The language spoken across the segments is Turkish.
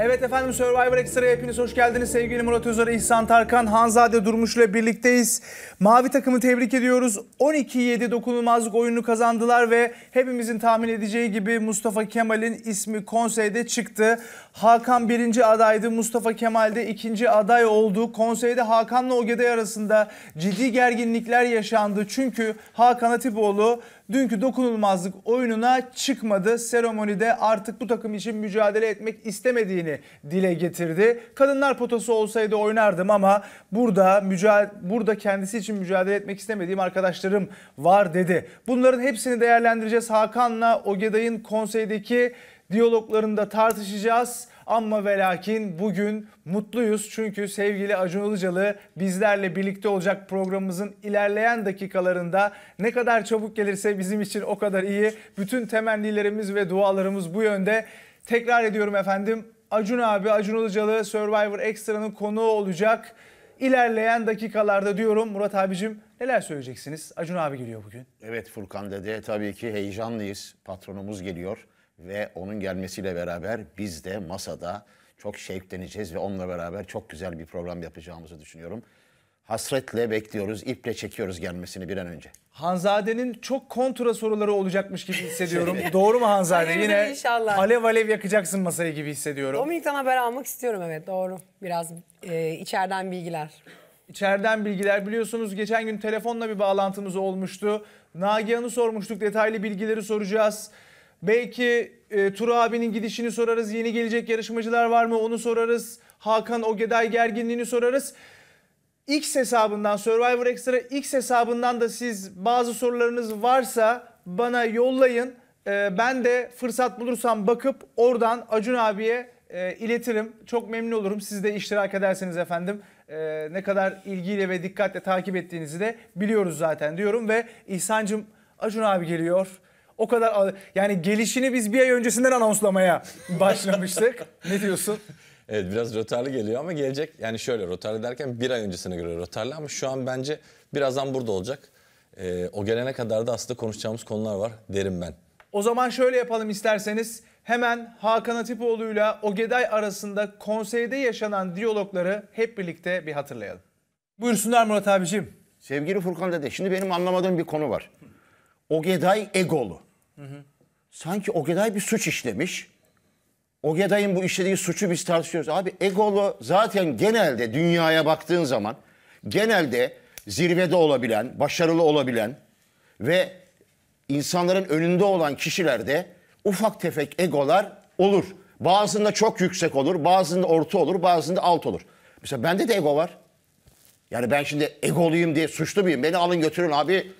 Evet efendim Survivor Extra hepiniz hoş geldiniz. Sevgili Murat Özer, İhsan Tarkan, Hanzade Durmuş ile birlikteyiz. Mavi takımı tebrik ediyoruz. 12-7 dokunulmazlık oyununu kazandılar ve hepimizin tahmin edeceği gibi Mustafa Kemal'in ismi konseyde çıktı. Hakan birinci adaydı, Mustafa Kemal de ikinci aday oldu. Konseyde Hakan'la Ogeday arasında ciddi gerginlikler yaşandı. Çünkü Hakan Atipoğlu dünkü dokunulmazlık oyununa çıkmadı. Seremonide artık bu takım için mücadele etmek istemediğini dile getirdi. Kadınlar potası olsaydı oynardım ama burada mücadele burada kendisi için mücadele etmek istemediğim arkadaşlarım var dedi. Bunların hepsini değerlendireceğiz. Hakan'la Ogeday'ın konseydeki diyaloglarında tartışacağız. Ama ve lakin bugün mutluyuz çünkü sevgili Acun Ilıcalı bizlerle birlikte olacak programımızın ilerleyen dakikalarında ne kadar çabuk gelirse bizim için o kadar iyi. Bütün temennilerimiz ve dualarımız bu yönde. Tekrar ediyorum efendim Acun abi Acun Ilıcalı Survivor Extra'nın konuğu olacak. İlerleyen dakikalarda diyorum Murat abicim neler söyleyeceksiniz? Acun abi geliyor bugün. Evet Furkan dede tabii ki heyecanlıyız. Patronumuz geliyor ve onun gelmesiyle beraber biz de masada çok şevkleneceğiz ve onunla beraber çok güzel bir program yapacağımızı düşünüyorum. Hasretle bekliyoruz, iple çekiyoruz gelmesini bir an önce. Hanzade'nin çok kontra soruları olacakmış gibi hissediyorum. doğru mu Hanzade? Hayırdır Yine inşallah. alev alev yakacaksın masayı gibi hissediyorum. Dominik'ten haber almak istiyorum evet doğru. Biraz e, içeriden bilgiler. İçeriden bilgiler biliyorsunuz geçen gün telefonla bir bağlantımız olmuştu. Nagihan'ı sormuştuk detaylı bilgileri soracağız. Belki e, Tur abinin gidişini sorarız. Yeni gelecek yarışmacılar var mı onu sorarız. Hakan Ogeday gerginliğini sorarız. X hesabından Survivor Extra X hesabından da siz bazı sorularınız varsa bana yollayın. E, ben de fırsat bulursam bakıp oradan Acun abiye e, iletirim. Çok memnun olurum. Siz de iştirak ederseniz efendim e, ne kadar ilgiyle ve dikkatle takip ettiğinizi de biliyoruz zaten diyorum ve İhsancım Acun abi geliyor. O kadar yani gelişini biz bir ay öncesinden anonslamaya başlamıştık. ne diyorsun? Evet biraz rötarlı geliyor ama gelecek. Yani şöyle rötarlı derken bir ay öncesine göre rötarlı ama şu an bence birazdan burada olacak. Ee, o gelene kadar da aslında konuşacağımız konular var derim ben. O zaman şöyle yapalım isterseniz. Hemen Hakan Atipoğlu'yla Ogeday arasında konseyde yaşanan diyalogları hep birlikte bir hatırlayalım. Buyursunlar Murat abicim. Sevgili Furkan dede şimdi benim anlamadığım bir konu var. Ogeday egolu. Hı hı. Sanki Ogeday bir suç işlemiş. Ogeday'ın bu işlediği suçu biz tartışıyoruz. Abi egolu zaten genelde dünyaya baktığın zaman genelde zirvede olabilen, başarılı olabilen ve insanların önünde olan kişilerde ufak tefek egolar olur. Bazında çok yüksek olur, bazında orta olur, bazında alt olur. Mesela bende de ego var. Yani ben şimdi egoluyum diye suçlu muyum? Beni alın götürün abi.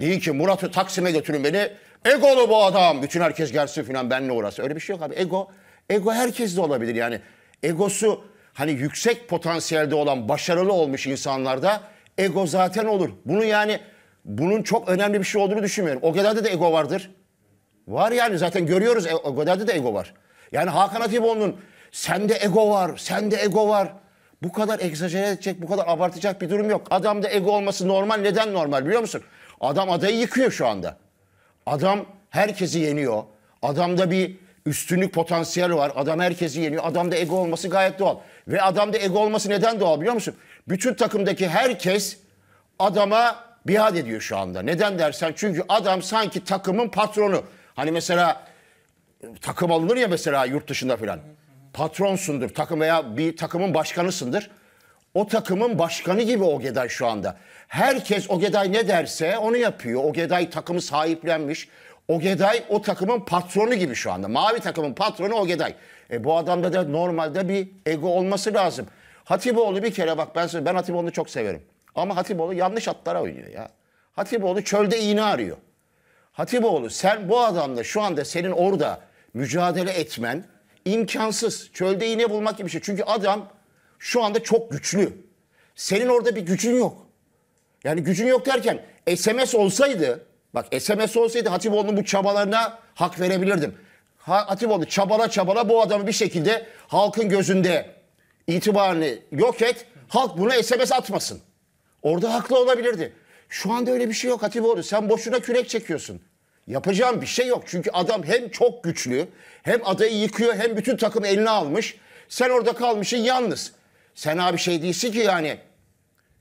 Deyin ki Murat'ı Taksim'e götürün beni. Egolu bu adam. Bütün herkes gelsin filan benle uğrasın. Öyle bir şey yok abi. Ego, ego herkes de olabilir yani. Egosu hani yüksek potansiyelde olan başarılı olmuş insanlarda ego zaten olur. Bunu yani bunun çok önemli bir şey olduğunu düşünmüyorum. O kadar da ego vardır. Var yani zaten görüyoruz e, o kadar da ego var. Yani Hakan Atiboğlu'nun sende ego var, sende ego var. Bu kadar egzajere edecek, bu kadar abartacak bir durum yok. Adamda ego olması normal. Neden normal biliyor musun? Adam adayı yıkıyor şu anda. Adam herkesi yeniyor. Adamda bir üstünlük potansiyeli var. Adam herkesi yeniyor. Adamda ego olması gayet doğal. Ve adamda ego olması neden doğal biliyor musun? Bütün takımdaki herkes adama biat ediyor şu anda. Neden dersen çünkü adam sanki takımın patronu. Hani mesela takım alınır ya mesela yurt dışında falan. Patronsundur takım veya bir takımın başkanısındır. O takımın başkanı gibi Ogeday şu anda. Herkes Ogeday ne derse onu yapıyor. Ogeday takımı sahiplenmiş. Ogeday o takımın patronu gibi şu anda. Mavi takımın patronu Ogeday. E, bu adamda da normalde bir ego olması lazım. Hatipoğlu bir kere bak ben size ben Hatipoğlu'nu çok severim. Ama Hatipoğlu yanlış atlara oynuyor ya. Hatipoğlu çölde iğne arıyor. Hatipoğlu sen bu adamla şu anda senin orada mücadele etmen imkansız. Çölde iğne bulmak gibi bir şey. Çünkü adam şu anda çok güçlü. Senin orada bir gücün yok. Yani gücün yok derken SMS olsaydı bak SMS olsaydı Hatipoğlu'nun bu çabalarına hak verebilirdim. Hatipoğlu çabala çabala bu adamı bir şekilde halkın gözünde itibarını yok et. Halk buna SMS atmasın. Orada haklı olabilirdi. Şu anda öyle bir şey yok Hatipoğlu. Sen boşuna kürek çekiyorsun. Yapacağım bir şey yok. Çünkü adam hem çok güçlü hem adayı yıkıyor hem bütün takım eline almış. Sen orada kalmışsın yalnız. Sen abi şey değilsin ki yani.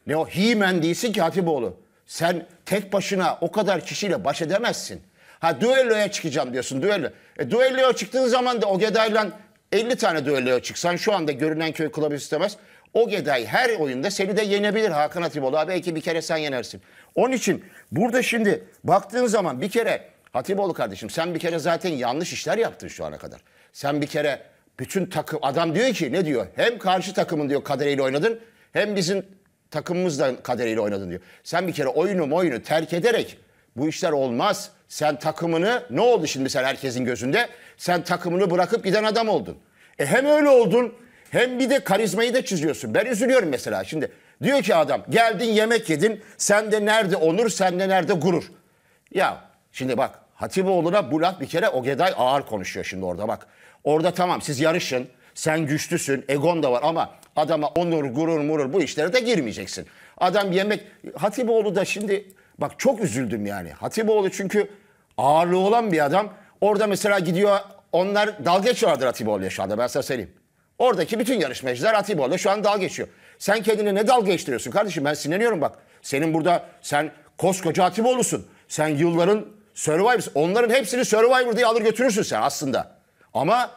Ne o himen değilsin ki Hatipoğlu. Sen tek başına o kadar kişiyle baş edemezsin. Ha düelloya çıkacağım diyorsun düello. E düelloya çıktığın zaman da o Ogeday'la 50 tane düelloya çıksan şu anda görünen köy kılavuz istemez. O Geday her oyunda seni de yenebilir Hakan Hatipoğlu. Abi belki bir kere sen yenersin. Onun için burada şimdi baktığın zaman bir kere Hatipoğlu kardeşim sen bir kere zaten yanlış işler yaptın şu ana kadar. Sen bir kere bütün takım adam diyor ki ne diyor? Hem karşı takımın diyor kaderiyle oynadın hem bizim takımımızla kaderiyle oynadın diyor. Sen bir kere oyunu oyunu terk ederek bu işler olmaz. Sen takımını ne oldu şimdi sen herkesin gözünde? Sen takımını bırakıp giden adam oldun. E hem öyle oldun hem bir de karizmayı da çiziyorsun. Ben üzülüyorum mesela şimdi. Diyor ki adam geldin yemek yedin. sen de nerede onur sen de nerede gurur. Ya şimdi bak Hatipoğlu'na bu laf bir kere Ogeday ağır konuşuyor şimdi orada bak. Orada tamam siz yarışın, sen güçlüsün, egon da var ama adama onur, gurur, murur bu işlere de girmeyeceksin. Adam yemek... Hatipoğlu da şimdi bak çok üzüldüm yani. Hatipoğlu çünkü ağırlığı olan bir adam. Orada mesela gidiyor onlar dalga geçiyorlardır Hatipoğlu'ya şu anda ben sana söyleyeyim. Oradaki bütün yarışmacılar Hatipoğlu'ya şu an dalga geçiyor. Sen kendine ne dalga geçtiriyorsun kardeşim ben sinirleniyorum bak. Senin burada sen koskoca Hatipoğlu'sun. Sen yılların Survivor onların hepsini Survivor diye alır götürürsün sen aslında. Ama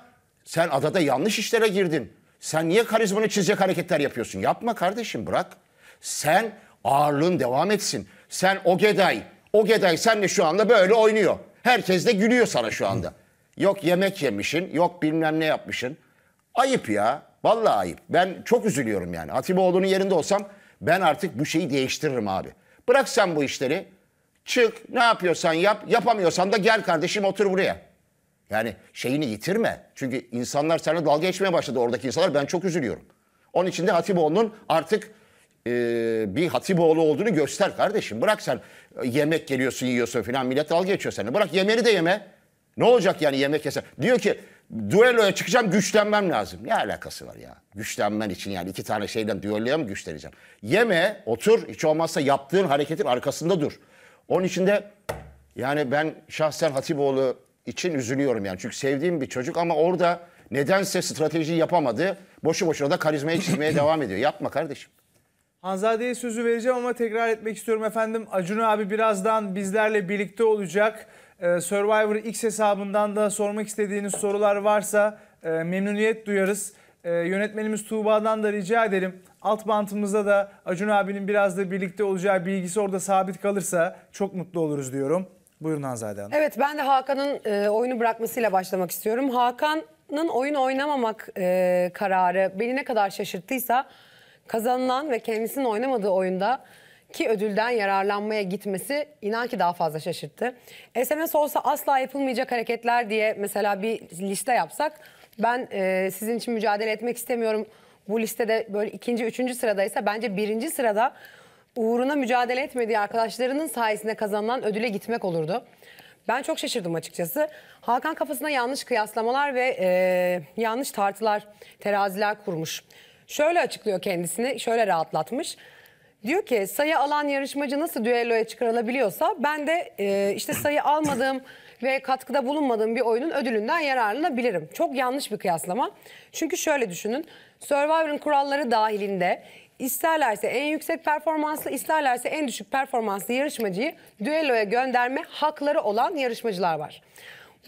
sen adada yanlış işlere girdin. Sen niye karizmanı çizecek hareketler yapıyorsun? Yapma kardeşim bırak. Sen ağırlığın devam etsin. Sen o geday, o geday senle şu anda böyle oynuyor. Herkes de gülüyor sana şu anda. Yok yemek yemişin, yok bilmem ne yapmışın. Ayıp ya. Vallahi ayıp. Ben çok üzülüyorum yani. Atiba Hatipoğlu'nun yerinde olsam ben artık bu şeyi değiştiririm abi. Bırak sen bu işleri. Çık ne yapıyorsan yap. Yapamıyorsan da gel kardeşim otur buraya. Yani şeyini yitirme. Çünkü insanlar seninle dalga geçmeye başladı oradaki insanlar. Ben çok üzülüyorum. Onun için de Hatipoğlu'nun artık e, bir Hatipoğlu olduğunu göster kardeşim. Bırak sen e, yemek geliyorsun yiyorsun filan millet dalga geçiyor seninle. Bırak yemeğini de yeme. Ne olacak yani yemek yesen? Diyor ki düelloya çıkacağım güçlenmem lazım. Ne alakası var ya? Güçlenmen için yani iki tane şeyden düelloya mı güçleneceğim? Yeme, otur, hiç olmazsa yaptığın hareketin arkasında dur. Onun için de yani ben şahsen Hatipoğlu için üzülüyorum yani. Çünkü sevdiğim bir çocuk ama orada nedense strateji yapamadı. Boşu boşuna da karizmayı çizmeye devam ediyor. Yapma kardeşim. Hanzade'ye sözü vereceğim ama tekrar etmek istiyorum efendim. Acun abi birazdan bizlerle birlikte olacak. Ee, Survivor X hesabından da sormak istediğiniz sorular varsa e, memnuniyet duyarız e, yönetmenimiz Tuğba'dan da rica ederim. Alt bantımızda da Acun abinin biraz da birlikte olacağı bilgisi orada sabit kalırsa çok mutlu oluruz diyorum. Buyurun Hanzade Hanım. Evet ben de Hakan'ın e, oyunu bırakmasıyla başlamak istiyorum. Hakan'ın oyun oynamamak e, kararı beni ne kadar şaşırttıysa kazanılan ve kendisinin oynamadığı oyunda ki ödülden yararlanmaya gitmesi inan ki daha fazla şaşırttı. SMS olsa asla yapılmayacak hareketler diye mesela bir liste yapsak ben e, sizin için mücadele etmek istemiyorum. Bu listede böyle ikinci, üçüncü sıradaysa bence birinci sırada uğruna mücadele etmediği arkadaşlarının sayesinde kazanılan ödüle gitmek olurdu. Ben çok şaşırdım açıkçası. Hakan kafasına yanlış kıyaslamalar ve e, yanlış tartılar, teraziler kurmuş. Şöyle açıklıyor kendisini, şöyle rahatlatmış. Diyor ki sayı alan yarışmacı nasıl düelloya çıkarılabiliyorsa ben de e, işte sayı almadığım ve katkıda bulunmadığım bir oyunun ödülünden yararlanabilirim. Çok yanlış bir kıyaslama. Çünkü şöyle düşünün. Survivor'ın kuralları dahilinde isterlerse en yüksek performanslı, isterlerse en düşük performanslı yarışmacıyı düelloya gönderme hakları olan yarışmacılar var.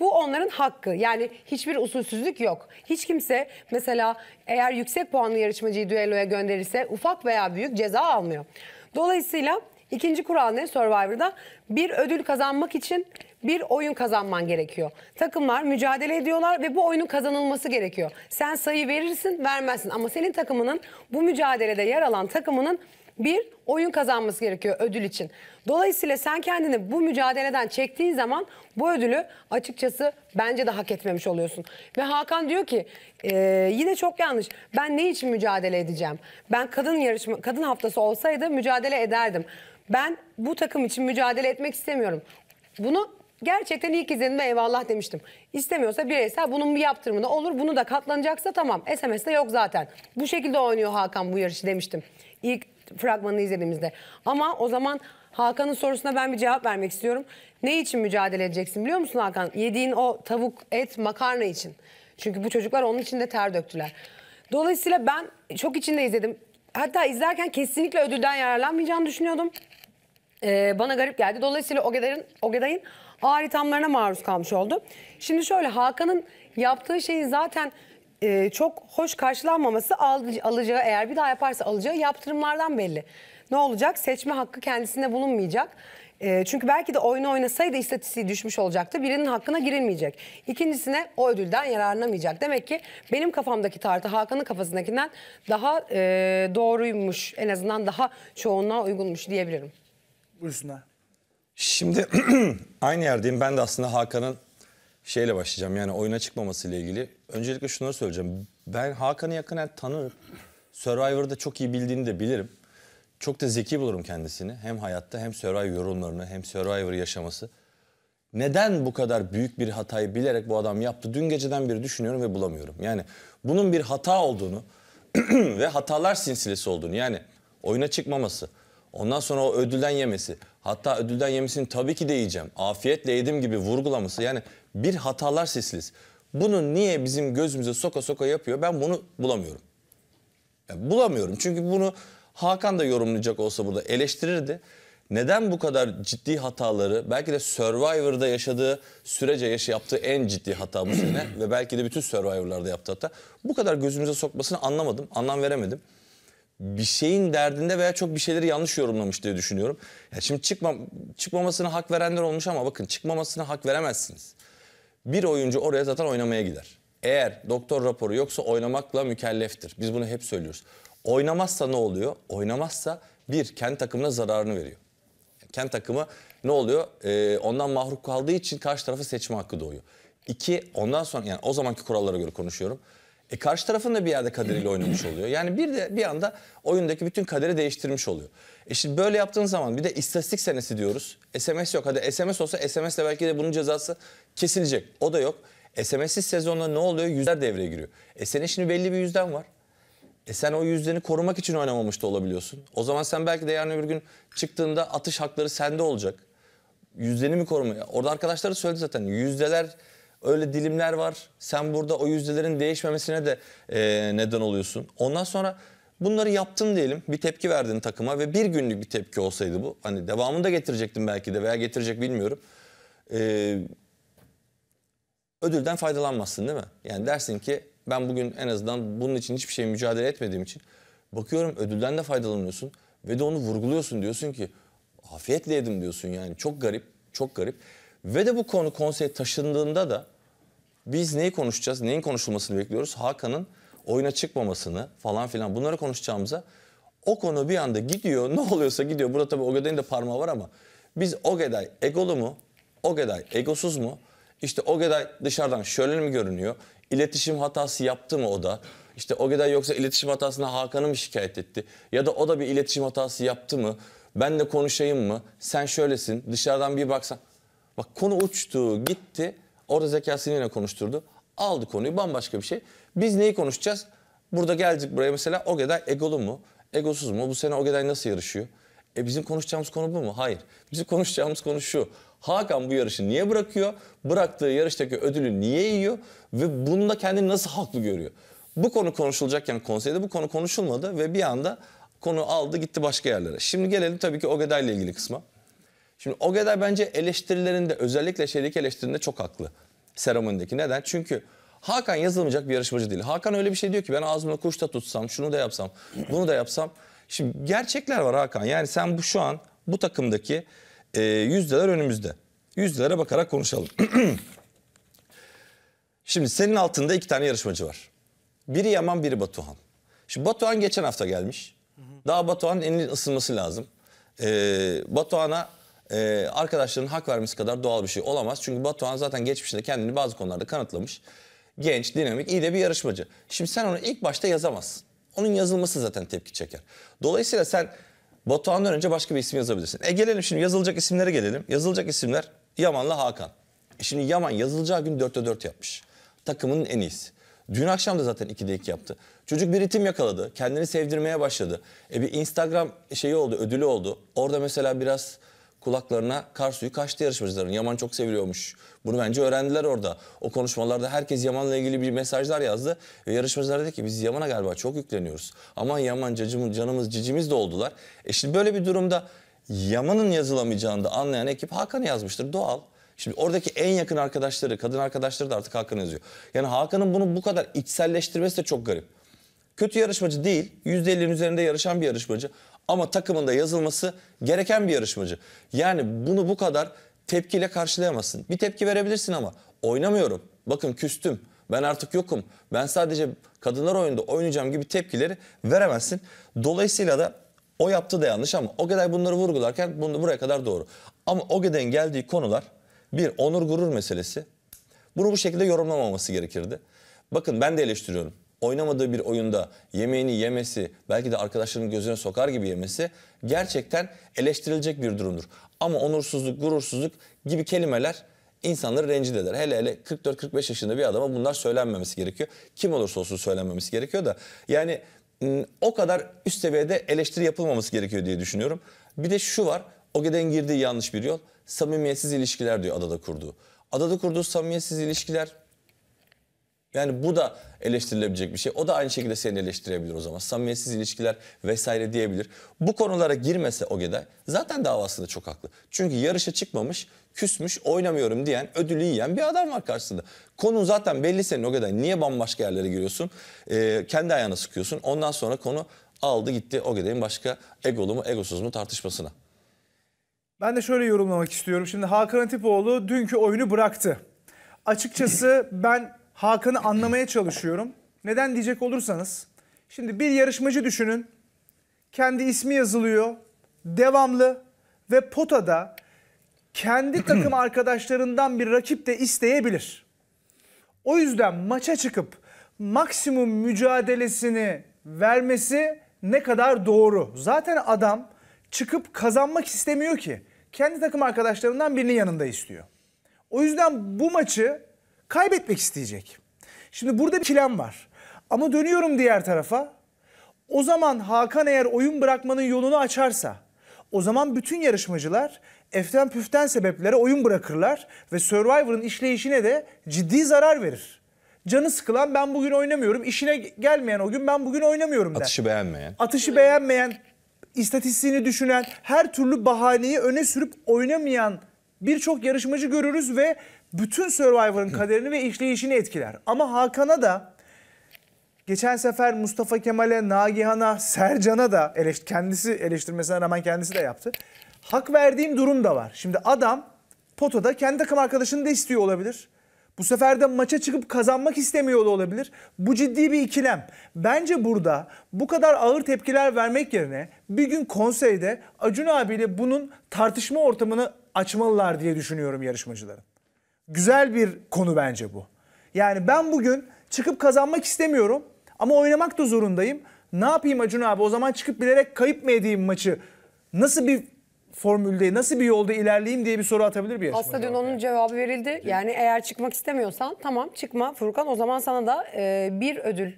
Bu onların hakkı. Yani hiçbir usulsüzlük yok. Hiç kimse mesela eğer yüksek puanlı yarışmacıyı düelloya gönderirse ufak veya büyük ceza almıyor. Dolayısıyla İkinci kural ne Survivor'da? Bir ödül kazanmak için bir oyun kazanman gerekiyor. Takımlar mücadele ediyorlar ve bu oyunun kazanılması gerekiyor. Sen sayı verirsin, vermezsin ama senin takımının bu mücadelede yer alan takımının bir oyun kazanması gerekiyor ödül için. Dolayısıyla sen kendini bu mücadeleden çektiğin zaman bu ödülü açıkçası bence de hak etmemiş oluyorsun. Ve Hakan diyor ki e, yine çok yanlış. Ben ne için mücadele edeceğim? Ben kadın yarışma kadın haftası olsaydı mücadele ederdim. Ben bu takım için mücadele etmek istemiyorum. Bunu gerçekten ilk izlenimde eyvallah demiştim. İstemiyorsa bireysel bunun bir yaptırımı olur. Bunu da katlanacaksa tamam. SMS'de yok zaten. Bu şekilde oynuyor Hakan bu yarışı demiştim. İlk fragmanını izlediğimizde. Ama o zaman Hakan'ın sorusuna ben bir cevap vermek istiyorum. Ne için mücadele edeceksin biliyor musun Hakan? Yediğin o tavuk, et, makarna için. Çünkü bu çocuklar onun için de ter döktüler. Dolayısıyla ben çok içinde izledim hatta izlerken kesinlikle ödülden yararlanmayacağını düşünüyordum. Ee, bana garip geldi. Dolayısıyla Ogeday'ın Ogeday'ın ağır ithamlarına maruz kalmış oldu. Şimdi şöyle Hakan'ın yaptığı şeyin zaten e, çok hoş karşılanmaması al, alacağı eğer bir daha yaparsa alacağı yaptırımlardan belli. Ne olacak? Seçme hakkı kendisinde bulunmayacak. E, çünkü belki de oyunu oynasaydı istatistiği düşmüş olacaktı. Birinin hakkına girilmeyecek. İkincisine o ödülden yararlanamayacak. Demek ki benim kafamdaki tartı Hakan'ın kafasındakinden daha e, doğruymuş. En azından daha çoğunluğa uygunmuş diyebilirim. Buyursunlar. Şimdi aynı yerdeyim. Ben de aslında Hakan'ın şeyle başlayacağım. Yani oyuna çıkmaması ile ilgili. Öncelikle şunları söyleyeceğim. Ben Hakan'ı yakından tanırım. Survivor'da çok iyi bildiğini de bilirim. Çok da zeki bulurum kendisini. Hem hayatta hem Survivor yorumlarını hem Survivor yaşaması. Neden bu kadar büyük bir hatayı bilerek bu adam yaptı? Dün geceden beri düşünüyorum ve bulamıyorum. Yani bunun bir hata olduğunu ve hatalar sinsilesi olduğunu yani oyuna çıkmaması, ondan sonra o ödülden yemesi, hatta ödülden yemesini tabii ki de yiyeceğim, afiyetle yedim gibi vurgulaması yani bir hatalar silsilesi. Bunu niye bizim gözümüze soka soka yapıyor ben bunu bulamıyorum. Yani bulamıyorum çünkü bunu Hakan da yorumlayacak olsa burada eleştirirdi. Neden bu kadar ciddi hataları belki de Survivor'da yaşadığı sürece yaşı yaptığı en ciddi hata bu sene ve belki de bütün Survivor'larda yaptığı hata bu kadar gözümüze sokmasını anlamadım, anlam veremedim bir şeyin derdinde veya çok bir şeyleri yanlış yorumlamış diye düşünüyorum. Ya şimdi çıkma, çıkmamasına hak verenler olmuş ama bakın çıkmamasına hak veremezsiniz. Bir oyuncu oraya zaten oynamaya gider. Eğer doktor raporu yoksa oynamakla mükelleftir. Biz bunu hep söylüyoruz. Oynamazsa ne oluyor? Oynamazsa bir, kendi takımına zararını veriyor. Kendi takımı ne oluyor? Ee, ondan mahrum kaldığı için karşı tarafı seçme hakkı doğuyor. İki, ondan sonra yani o zamanki kurallara göre konuşuyorum. E karşı tarafın da bir yerde kaderiyle oynamış oluyor. Yani bir de bir anda oyundaki bütün kaderi değiştirmiş oluyor. E şimdi böyle yaptığın zaman bir de istatistik senesi diyoruz. SMS yok. Hadi SMS olsa SMS'le belki de bunun cezası kesilecek. O da yok. SMS'siz sezonda ne oluyor? Yüzler devreye giriyor. E senin şimdi belli bir yüzden var. E sen o yüzdeni korumak için oynamamış da olabiliyorsun. O zaman sen belki de yarın öbür gün çıktığında atış hakları sende olacak. Yüzdeni mi korumaya? Orada arkadaşları söyledi zaten. Yüzdeler öyle dilimler var. Sen burada o yüzdelerin değişmemesine de e, neden oluyorsun. Ondan sonra bunları yaptın diyelim. Bir tepki verdin takıma ve bir günlük bir tepki olsaydı bu. Hani devamını da getirecektim belki de veya getirecek bilmiyorum. E, ödülden faydalanmazsın değil mi? Yani dersin ki ben bugün en azından bunun için hiçbir şey mücadele etmediğim için bakıyorum ödülden de faydalanıyorsun ve de onu vurguluyorsun diyorsun ki afiyetle yedim diyorsun yani çok garip çok garip. Ve de bu konu konseye taşındığında da biz neyi konuşacağız, neyin konuşulmasını bekliyoruz? Hakan'ın oyuna çıkmamasını falan filan bunları konuşacağımıza o konu bir anda gidiyor ne oluyorsa gidiyor. Burada tabii Ogeday'ın da parmağı var ama biz Ogeday egolu mu? Ogeday egosuz mu? İşte Ogeday dışarıdan şöyle mi görünüyor? iletişim hatası yaptı mı o da? İşte o kadar yoksa iletişim hatasına Hakan'ı mı şikayet etti? Ya da o da bir iletişim hatası yaptı mı? Ben de konuşayım mı? Sen şöylesin. Dışarıdan bir baksan. Bak konu uçtu, gitti. Orada zekasını yine konuşturdu. Aldı konuyu bambaşka bir şey. Biz neyi konuşacağız? Burada geldik buraya mesela o kadar egolu mu? Egosuz mu? Bu sene o kadar nasıl yarışıyor? E bizim konuşacağımız konu bu mu? Hayır. Bizim konuşacağımız konu şu. Hakan bu yarışı niye bırakıyor? Bıraktığı yarıştaki ödülü niye yiyor? Ve bunu da kendini nasıl haklı görüyor? Bu konu konuşulacakken konseyde bu konu konuşulmadı ve bir anda konu aldı gitti başka yerlere. Şimdi gelelim tabii ki Ogeday ile ilgili kısma. Şimdi Ogeday bence eleştirilerinde özellikle şeydeki eleştirinde çok haklı. Seremonideki neden? Çünkü Hakan yazılmayacak bir yarışmacı değil. Hakan öyle bir şey diyor ki ben ağzımda kuş da tutsam, şunu da yapsam, bunu da yapsam. Şimdi gerçekler var Hakan. Yani sen bu şu an bu takımdaki e, yüzdeler önümüzde. Yüzdelere bakarak konuşalım. Şimdi senin altında iki tane yarışmacı var. Biri Yaman, biri Batuhan. Şimdi Batuhan geçen hafta gelmiş. Daha Batuhan'ın elinin ısınması lazım. Ee, Batuhan'a e, arkadaşların hak vermesi kadar doğal bir şey olamaz. Çünkü Batuhan zaten geçmişinde kendini bazı konularda kanıtlamış. Genç, dinamik, iyi de bir yarışmacı. Şimdi sen onu ilk başta yazamazsın. Onun yazılması zaten tepki çeker. Dolayısıyla sen Batuhan'dan önce başka bir isim yazabilirsin. E gelelim şimdi yazılacak isimlere gelelim. Yazılacak isimler Yaman'la Hakan. E şimdi Yaman yazılacağı gün 4'te 4 yapmış. Takımının en iyisi. Dün akşam da zaten 2'de 2 yaptı. Çocuk bir ritim yakaladı. Kendini sevdirmeye başladı. E bir Instagram şeyi oldu, ödülü oldu. Orada mesela biraz kulaklarına kar suyu kaçtı yarışmacıların. Yaman çok seviliyormuş. Bunu bence öğrendiler orada. O konuşmalarda herkes Yaman'la ilgili bir mesajlar yazdı. Ve yarışmacılar dedi ki biz Yaman'a galiba çok yükleniyoruz. Ama Yaman cacımız, canımız cicimiz de oldular. E şimdi böyle bir durumda Yaman'ın yazılamayacağını da anlayan ekip Hakan'ı yazmıştır. Doğal. Şimdi oradaki en yakın arkadaşları, kadın arkadaşları da artık Hakan yazıyor. Yani Hakan'ın bunu bu kadar içselleştirmesi de çok garip. Kötü yarışmacı değil, %50'nin üzerinde yarışan bir yarışmacı ama takımında yazılması gereken bir yarışmacı. Yani bunu bu kadar tepkiyle karşılayamazsın. Bir tepki verebilirsin ama oynamıyorum. Bakın küstüm. Ben artık yokum. Ben sadece kadınlar oyunda oynayacağım gibi tepkileri veremezsin. Dolayısıyla da o yaptı da yanlış ama o Ogeday bunları vurgularken bunu buraya kadar doğru. Ama o Ogeday'in geldiği konular bir onur gurur meselesi. Bunu bu şekilde yorumlamaması gerekirdi. Bakın ben de eleştiriyorum oynamadığı bir oyunda yemeğini yemesi, belki de arkadaşlarının gözüne sokar gibi yemesi gerçekten eleştirilecek bir durumdur. Ama onursuzluk, gurursuzluk gibi kelimeler insanları rencide eder. Hele hele 44-45 yaşında bir adama bunlar söylenmemesi gerekiyor. Kim olursa olsun söylenmemesi gerekiyor da yani ıı, o kadar üst seviyede eleştiri yapılmaması gerekiyor diye düşünüyorum. Bir de şu var. OGED'in girdiği yanlış bir yol samimiyetsiz ilişkiler diyor adada kurduğu. Adada kurduğu samimiyetsiz ilişkiler yani bu da eleştirilebilecek bir şey. O da aynı şekilde seni eleştirebilir o zaman. Samimiyetsiz ilişkiler vesaire diyebilir. Bu konulara girmese o Ogeday zaten davasında çok haklı. Çünkü yarışa çıkmamış, küsmüş, oynamıyorum diyen, ödülü yiyen bir adam var karşısında. Konu zaten belli senin o Ogeday. Niye bambaşka yerlere giriyorsun? Ee, kendi ayağına sıkıyorsun. Ondan sonra konu aldı gitti o Ogeday'ın başka egolu mu egosuz mu tartışmasına. Ben de şöyle yorumlamak istiyorum. Şimdi Hakan Atipoğlu dünkü oyunu bıraktı. Açıkçası ben Hakan'ı anlamaya çalışıyorum. Neden diyecek olursanız. Şimdi bir yarışmacı düşünün. Kendi ismi yazılıyor. Devamlı ve potada kendi takım arkadaşlarından bir rakip de isteyebilir. O yüzden maça çıkıp maksimum mücadelesini vermesi ne kadar doğru. Zaten adam çıkıp kazanmak istemiyor ki. Kendi takım arkadaşlarından birini yanında istiyor. O yüzden bu maçı kaybetmek isteyecek. Şimdi burada bir plan var. Ama dönüyorum diğer tarafa. O zaman Hakan eğer oyun bırakmanın yolunu açarsa o zaman bütün yarışmacılar eften püften sebeplere oyun bırakırlar ve Survivor'ın işleyişine de ciddi zarar verir. Canı sıkılan ben bugün oynamıyorum, işine gelmeyen o gün ben bugün oynamıyorum der. Atışı beğenmeyen. Atışı beğenmeyen, istatistiğini düşünen, her türlü bahaneyi öne sürüp oynamayan birçok yarışmacı görürüz ve bütün Survivor'ın kaderini ve işleyişini etkiler. Ama Hakan'a da geçen sefer Mustafa Kemal'e, Nagihan'a, Sercan'a da eleş, kendisi eleştirmesine rağmen kendisi de yaptı. Hak verdiğim durum da var. Şimdi adam potada kendi takım arkadaşını da istiyor olabilir. Bu sefer de maça çıkıp kazanmak istemiyor da olabilir. Bu ciddi bir ikilem. Bence burada bu kadar ağır tepkiler vermek yerine bir gün konseyde Acun abiyle bunun tartışma ortamını açmalılar diye düşünüyorum yarışmacıların güzel bir konu bence bu. Yani ben bugün çıkıp kazanmak istemiyorum ama oynamak da zorundayım. Ne yapayım Acun abi o zaman çıkıp bilerek kayıp mı edeyim maçı? Nasıl bir formülde nasıl bir yolda ilerleyeyim diye bir soru atabilir bir yarışmacı. Aslında dün onun cevabı verildi. Değil yani eğer çıkmak istemiyorsan tamam çıkma Furkan o zaman sana da e, bir ödül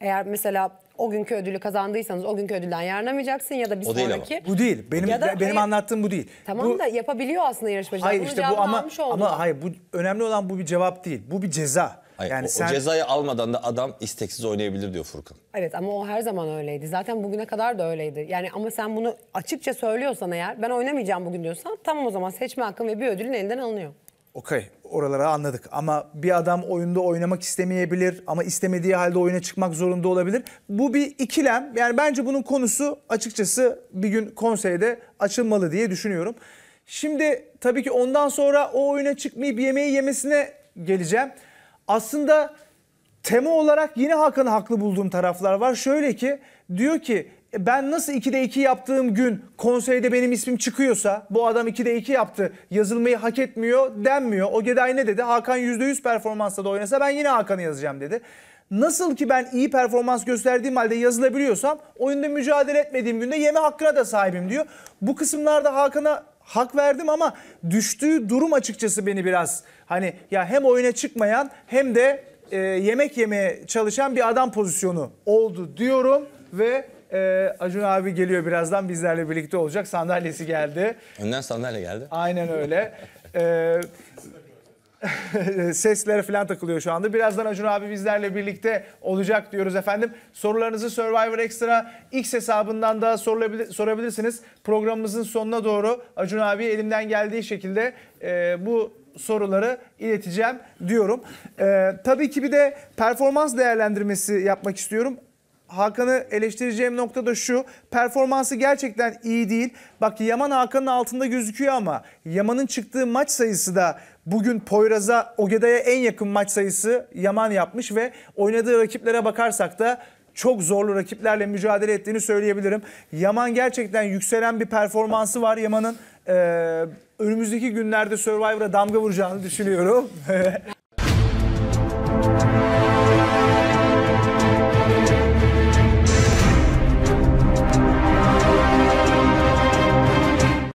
eğer mesela o günkü ödülü kazandıysanız o günkü ödülden yararlanamayacaksın ya da bir O değil ama. Bu değil. Benim Ya da- benim hayır. anlattığım bu değil. Tamam Bu- da yapabiliyor aslında yarışmacılar. hayır işte bu cevabını ama almış oldu. ama hayır bu önemli olan bu bir cevap değil. Bu bir ceza. Hayır, yani o, o cezayı almadan da adam isteksiz oynayabilir diyor Furkan. Evet ama o her zaman öyleydi. Zaten bugüne kadar da öyleydi. Yani ama sen bunu açıkça söylüyorsan eğer ben oynamayacağım bugün diyorsan tamam o zaman seçme hakkın ve bir ödülün elinden alınıyor. Okey oraları anladık ama bir adam oyunda oynamak istemeyebilir ama istemediği halde oyuna çıkmak zorunda olabilir. Bu bir ikilem yani bence bunun konusu açıkçası bir gün konseyde açılmalı diye düşünüyorum. Şimdi tabii ki ondan sonra o oyuna çıkmayıp yemeği yemesine geleceğim. Aslında tema olarak yine Hakan'ı haklı bulduğum taraflar var. Şöyle ki diyor ki e, ben nasıl 2'de 2 yaptığım gün konseyde benim ismim çıkıyorsa bu adam 2'de 2 yaptı yazılmayı hak etmiyor denmiyor. O Geday ne dedi? Hakan %100 performansla da oynasa ben yine Hakan'ı yazacağım dedi. Nasıl ki ben iyi performans gösterdiğim halde yazılabiliyorsam oyunda mücadele etmediğim günde yeme hakkına da sahibim diyor. Bu kısımlarda Hakan'a hak verdim ama düştüğü durum açıkçası beni biraz hani ya hem oyuna çıkmayan hem de e, yemek yemeye çalışan bir adam pozisyonu oldu diyorum ve e, Acun abi geliyor birazdan bizlerle birlikte olacak. Sandalyesi geldi. Önden sandalye geldi. Aynen öyle. e, seslere falan takılıyor şu anda. Birazdan Acun abi bizlerle birlikte olacak diyoruz efendim. Sorularınızı Survivor Extra X hesabından da sorulabilir, sorabilirsiniz. Programımızın sonuna doğru Acun abi elimden geldiği şekilde e, bu soruları ileteceğim diyorum. E, tabii ki bir de performans değerlendirmesi yapmak istiyorum. Hakan'ı eleştireceğim nokta da şu. Performansı gerçekten iyi değil. Bak Yaman Hakan'ın altında gözüküyor ama Yaman'ın çıktığı maç sayısı da bugün Poyraz'a, Ogeda'ya en yakın maç sayısı Yaman yapmış ve oynadığı rakiplere bakarsak da çok zorlu rakiplerle mücadele ettiğini söyleyebilirim. Yaman gerçekten yükselen bir performansı var. Yaman'ın e, önümüzdeki günlerde Survivor'a damga vuracağını düşünüyorum.